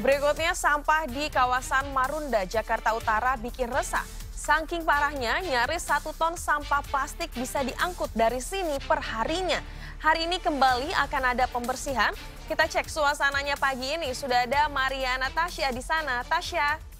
Berikutnya sampah di kawasan Marunda, Jakarta Utara bikin resah. Saking parahnya, nyaris satu ton sampah plastik bisa diangkut dari sini perharinya. Hari ini kembali akan ada pembersihan. Kita cek suasananya pagi ini. Sudah ada Mariana Tasya di sana. Tasya.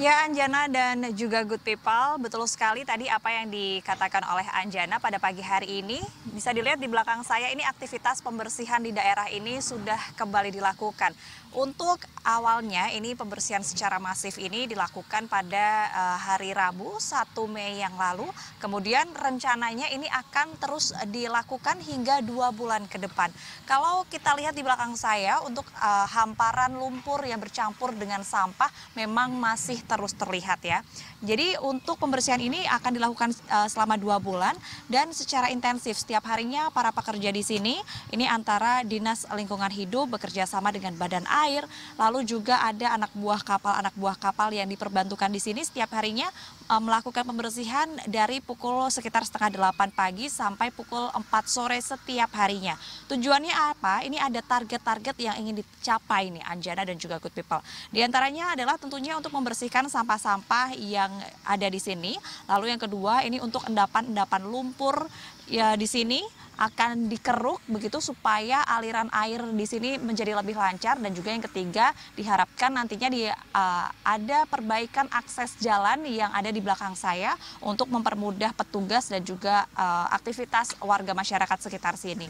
Ya Anjana dan juga Good People, betul sekali tadi apa yang dikatakan oleh Anjana pada pagi hari ini. Bisa dilihat di belakang saya ini aktivitas pembersihan di daerah ini sudah kembali dilakukan. Untuk awalnya ini pembersihan secara masif ini dilakukan pada eh, hari Rabu 1 Mei yang lalu. Kemudian rencananya ini akan terus dilakukan hingga dua bulan ke depan. Kalau kita lihat di belakang saya untuk eh, hamparan lumpur yang bercampur dengan sampah memang masih terus terlihat ya. Jadi untuk pembersihan ini akan dilakukan eh, selama dua bulan dan secara intensif setiap harinya para pekerja di sini ini antara dinas lingkungan hidup bekerja sama dengan badan air, lalu juga ada anak buah kapal anak buah kapal yang diperbantukan di sini setiap harinya eh, melakukan pembersihan dari pukul sekitar setengah delapan pagi sampai pukul empat sore setiap harinya. Tujuannya apa? Ini ada target-target yang ingin dicapai nih Anjana dan juga Good People. Di antaranya adalah tentunya untuk membersihkan membersihkan sampah-sampah yang ada di sini. Lalu yang kedua ini untuk endapan-endapan lumpur ya di sini akan dikeruk begitu supaya aliran air di sini menjadi lebih lancar dan juga yang ketiga diharapkan nantinya di, uh, ada perbaikan akses jalan yang ada di belakang saya untuk mempermudah petugas dan juga uh, aktivitas warga masyarakat sekitar sini.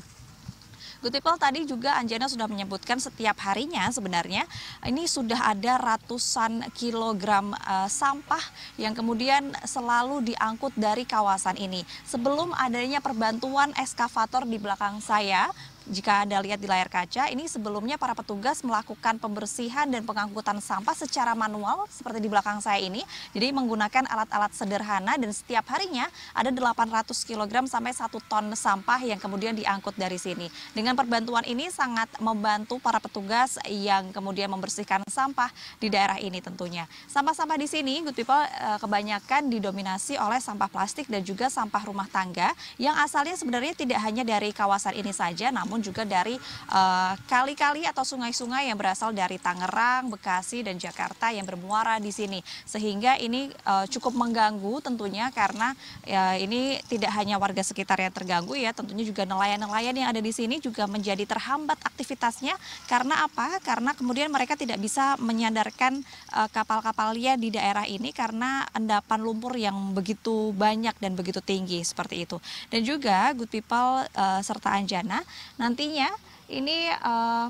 Good People tadi juga Anjana sudah menyebutkan setiap harinya sebenarnya ini sudah ada ratusan kilogram uh, sampah yang kemudian selalu diangkut dari kawasan ini. Sebelum adanya perbantuan eskavator di belakang saya, jika Anda lihat di layar kaca, ini sebelumnya para petugas melakukan pembersihan dan pengangkutan sampah secara manual seperti di belakang saya ini. Jadi menggunakan alat-alat sederhana dan setiap harinya ada 800 kg sampai 1 ton sampah yang kemudian diangkut dari sini. Dengan perbantuan ini sangat membantu para petugas yang kemudian membersihkan sampah di daerah ini tentunya. Sampah-sampah di sini, good people, eh, kebanyakan didominasi oleh sampah plastik dan juga sampah rumah tangga yang asalnya sebenarnya tidak hanya dari kawasan ini saja, namun namun juga dari eh, kali-kali atau sungai-sungai yang berasal dari Tangerang, Bekasi, dan Jakarta yang bermuara di sini. Sehingga ini eh, cukup mengganggu tentunya karena ya, ini tidak hanya warga sekitar yang terganggu ya, tentunya juga nelayan-nelayan yang ada di sini juga menjadi terhambat aktivitasnya karena apa? Karena kemudian mereka tidak bisa menyandarkan eh, kapal-kapal liar di daerah ini karena endapan lumpur yang begitu banyak dan begitu tinggi seperti itu. Dan juga good people serta Anjana Nantinya ini uh,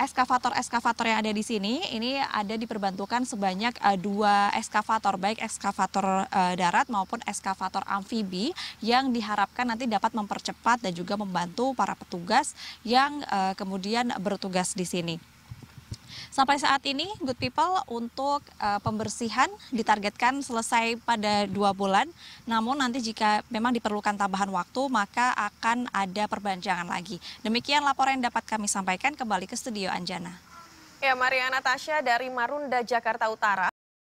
eskavator-eskavator yang ada di sini ini ada diperbantukan sebanyak uh, dua eskavator baik eskavator uh, darat maupun eskavator amfibi yang diharapkan nanti dapat mempercepat dan juga membantu para petugas yang uh, kemudian bertugas di sini. Sampai saat ini, Good People untuk uh, pembersihan ditargetkan selesai pada dua bulan. Namun nanti jika memang diperlukan tambahan waktu, maka akan ada perpanjangan lagi. Demikian laporan yang dapat kami sampaikan kembali ke studio Anjana. Ya, Maria Natasha dari Marunda, Jakarta Utara.